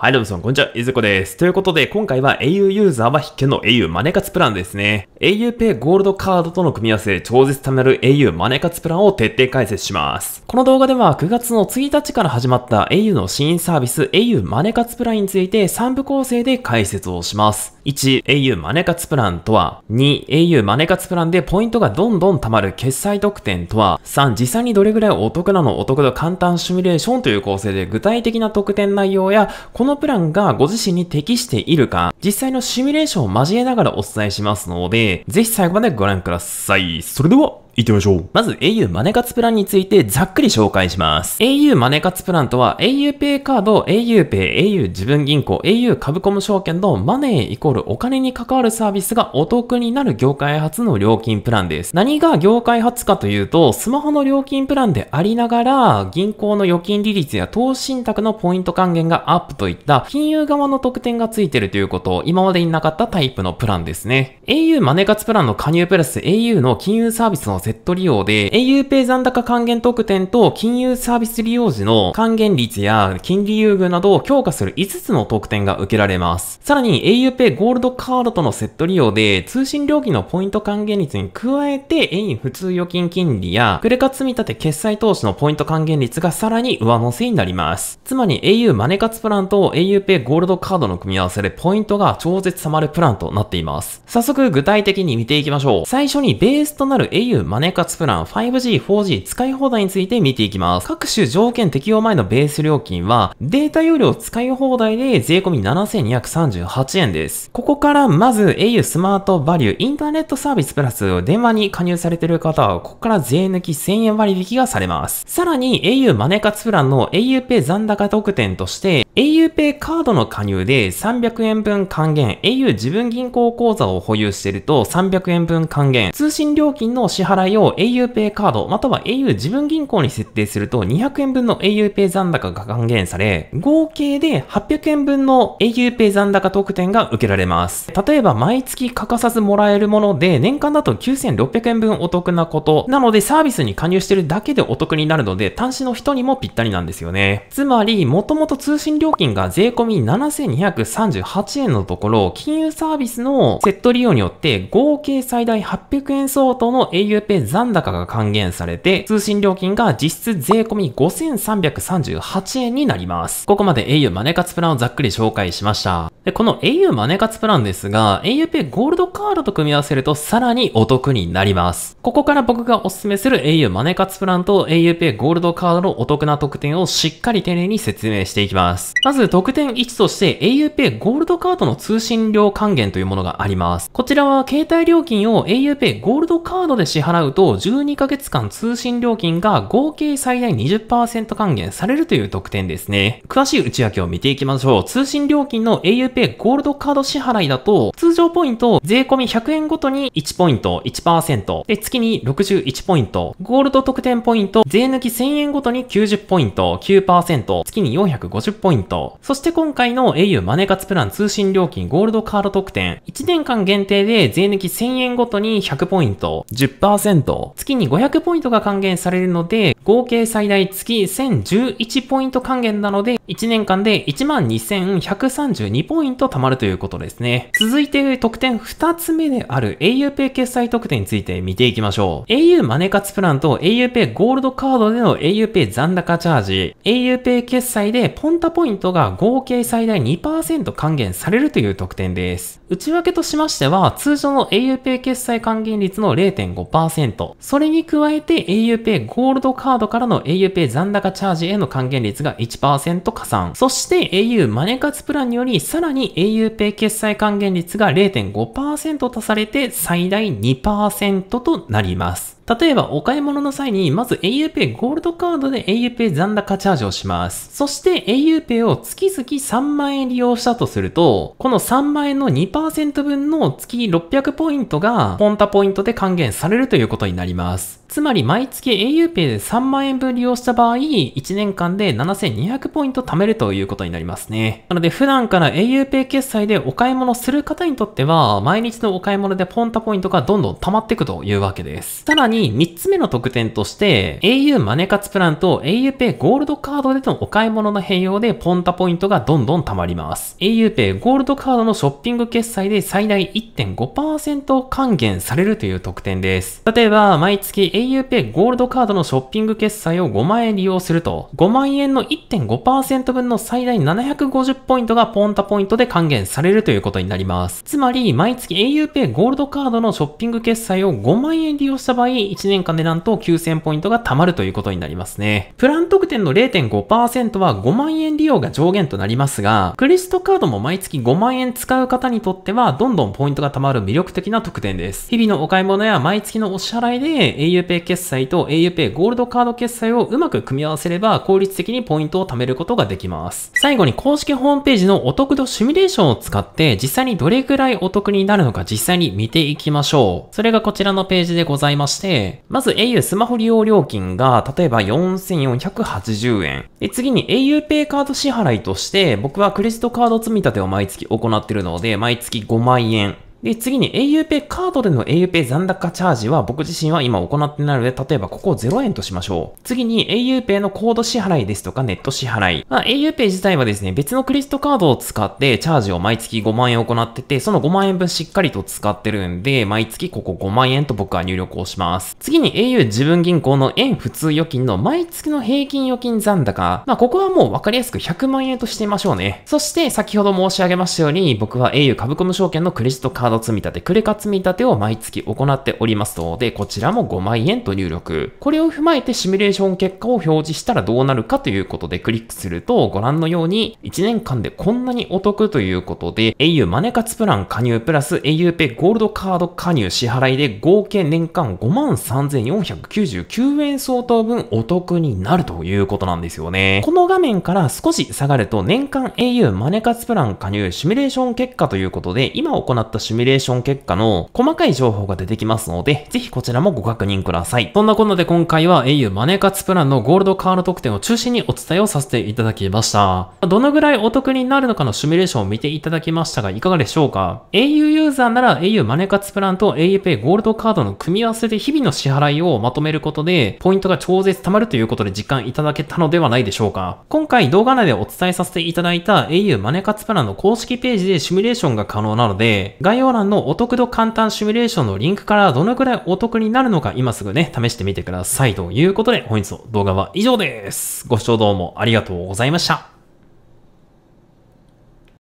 はい、どうもさん、こんにちは。いずこです。ということで、今回は au ユーザーは必見の au マネ活プランですね。aupay ゴールドカードとの組み合わせ、超絶ためる au マネ活プランを徹底解説します。この動画では、9月の1日から始まった au の新サービス、au マネ活プランについて3部構成で解説をします。1、au マネ活プランとは、2、au マネ活プランでポイントがどんどん貯まる決済特典とは、3、実際にどれぐらいお得なのお得度簡単シミュレーションという構成で具体的な特典内容や、こののプランがご自身に適しているか、実際のシミュレーションを交えながらお伝えしますので、ぜひ最後までご覧ください。それでは行ってみましょう。まず au マネ活プランについてざっくり紹介します。au マネ活プランとは auPay カード、auPay、au 自分銀行、au 株コム証券のマネーイコールお金に関わるサービスがお得になる業界初の料金プランです。何が業界初かというと、スマホの料金プランでありながら、銀行の預金利率や投資信託のポイント還元がアップといった金融側の特典がついてるということ、を今までになかったタイプのプランですね。au マネ活プランの加入プラス au の金融サービスの利用で、auPay 残高還元特典と金融サービス利用時の還元率や金利優遇などを強化する5つの特典が受けられます。さらに auPay ゴールドカードとのセット利用で、通信料金のポイント還元率に加えて、円普通預金金利や、クレカ積立決済投資のポイント還元率がさらに上乗せになります。つまり au マネ活プランと auPay ゴールドカードの組み合わせでポイントが超絶溜まるプランとなっています。早速具体的に見ていきましょう。最初にベースとなる au マネカツプラン 5G、4G 使い放題について見ていきます。各種条件適用前のベース料金は、データ容量使い放題で税込7238円です。ここからまず au スマートバリューインターネットサービスプラス電話に加入されている方は、ここから税抜き1000円割引がされます。さらに au マネカツプランの auPay 残高特典として、auPay カードの加入で300円分還元、au 自分銀行口座を保有していると300円分還元、通信料金の支払いを auPay カードまたは au 自分銀行に設定すると200円分の auPay 残高が還元され、合計で800円分の auPay 残高特典が受けられます。例えば毎月欠かさずもらえるもので、年間だと9600円分お得なこと。なのでサービスに加入してるだけでお得になるので、端子の人にもぴったりなんですよね。つまり、もともと通信料金が税込み7238円のところ、金融サービスのセット利用によって合計最大800円相当の a u ぺ残高が還元されて、通信料金が実質税込5338円になります。ここまで au マネ活プランをざっくり紹介しました。で、この au マネ活プランですが、auPay ゴールドカードと組み合わせるとさらにお得になります。ここから僕がおすすめする au マネ活プランと auPay ゴールドカードのお得な特典をしっかり丁寧に説明していきます。まず特典1として auPay ゴールドカードの通信料還元というものがあります。こちらは携帯料金を auPay ゴールドカードで支払うと、12ヶ月間通信料金が合計最大20%還元されるという特典ですね。詳しい内訳を見ていきましょう。通信料金の auPay ゴールドカード支払いだと、通常ポイント税込み100円ごとに1ポイント1%、で、月に61ポイント、ゴールド特典ポイント、税抜き1000円ごとに90ポイント9%、月に450ポイント、そして今回の au マネ活プラン通信料金ゴールドカード特典、1年間限定で税抜き1000円ごとに100ポイント、10%月に500ポイントが還元されるので、合計最大月1011ポイント還元なので、1年間で12,132ポイント貯まるということですね。続いて、特典2つ目である auPay 決済特典について見ていきましょう。au マネカツプランと auPay ゴールドカードでの auPay 残高チャージ、auPay 決済でポンタポイントが合計最大2%還元されるという特典です。内訳としましては、通常の auPay 決済還元率の0.5%、それに加えて auPay ゴールドカードードからの auPay 残高チャージへの還元率が1%加算。そして au マネカツプランにより、さらに auPay 決済還元率が0.5%足されて最大2%となります。例えばお買い物の際に、まず auPay ゴールドカードで auPay 残高チャージをします。そして auPay を月々3万円利用したとすると、この3万円の2%分の月600ポイントが、ポンタポイントで還元されるということになります。つまり毎月 auPay で3万円分利用した場合、1年間で7200ポイント貯めるということになりますね。なので普段から auPay 決済でお買い物する方にとっては、毎日のお買い物でポンタポイントがどんどん貯まっていくというわけです。さらにに3つ目の特典として、au マネ活プランと auPay ゴールドカードでのお買い物の併用でポンタポイントがどんどん貯まります。auPay ゴールドカードのショッピング決済で最大1.5%還元されるという特典です。例えば、毎月 auPay ゴールドカードのショッピング決済を5万円利用すると、5万円の1.5%分の最大750ポイントがポンタポイントで還元されるということになります。つまり、毎月 auPay ゴールドカードのショッピング決済を5万円利用した場合、1年間でなんと9000ポイントが貯まるということになりますね。プラン特典の0.5%は5万円利用が上限となりますが、クレジットカードも毎月5万円使う方にとっては、どんどんポイントが貯まる魅力的な特典です。日々のお買い物や毎月のお支払いで auPay 決済と auPay ゴールドカード決済をうまく組み合わせれば効率的にポイントを貯めることができます。最後に公式ホームページのお得度シミュレーションを使って実際にどれくらいお得になるのか実際に見ていきましょう。それがこちらのページでございまして、まず au スマホ利用料金が、例えば4480円。で、次に auPay カード支払いとして、僕はクレジットカード積み立てを毎月行ってるので、毎月5万円。で、次に auPay カードでの auPay 残高チャージは僕自身は今行ってないので、例えばここを0円としましょう。次に auPay のコード支払いですとかネット支払い。まあ、auPay 自体はですね、別のクレジットカードを使ってチャージを毎月5万円行ってて、その5万円分しっかりと使ってるんで、毎月ここ5万円と僕は入力をします。次に au 自分銀行の円普通預金の毎月の平均預金残高。まあ、ここはもうわかりやすく100万円としてみましょうね。そして先ほど申し上げましたように、僕は au 株コム証券のクレジトカードード積み立て、クレカ積み立てを毎月行っておりますので、こちらも5万円と入力。これを踏まえてシミュレーション結果を表示したらどうなるかということでクリックすると、ご覧のように、1年間でこんなにお得ということで、au マネ活プラン加入プラス auPay ゴールドカード加入支払いで合計年間53,499円相当分お得になるということなんですよね。この画面から少し下がると、年間 au マネ活プラン加入シミュレーション結果ということで、今行ったシミュレーションミュレーション結果の細かい情報が出てきますので、ぜひこちらもご確認ください。そんなこんなで今回は au マネカツプランのゴールドカード特典を中心にお伝えをさせていただきました。どのぐらいお得になるのかのシミュレーションを見ていただきましたが、いかがでしょうか ?au ユーザーなら au マネカツプランと aupay ゴールドカードの組み合わせで日々の支払いをまとめることで、ポイントが超絶貯まるということで実感いただけたのではないでしょうか。今回動画内でお伝えさせていただいた au マネカツプランの公式ページでシミュレーションが可能なので、概要要欄のお得度簡単シミュレーションのリンクからどのくらいお得になるのか今すぐね、試してみてください。ということで、本日の動画は以上です。ご視聴どうもありがとうございました。